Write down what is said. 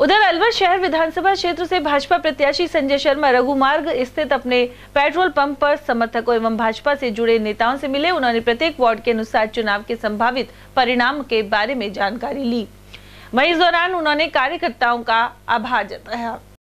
उधर अलवर शहर विधानसभा क्षेत्र से भाजपा प्रत्याशी संजय शर्मा रघु मार्ग स्थित अपने पेट्रोल पंप पर समर्थकों एवं भाजपा से जुड़े नेताओं से मिले उन्होंने प्रत्येक वार्ड के अनुसार चुनाव के संभावित परिणाम के बारे में जानकारी ली वहीं इस दौरान उन्होंने कार्यकर्ताओं का आभार जताया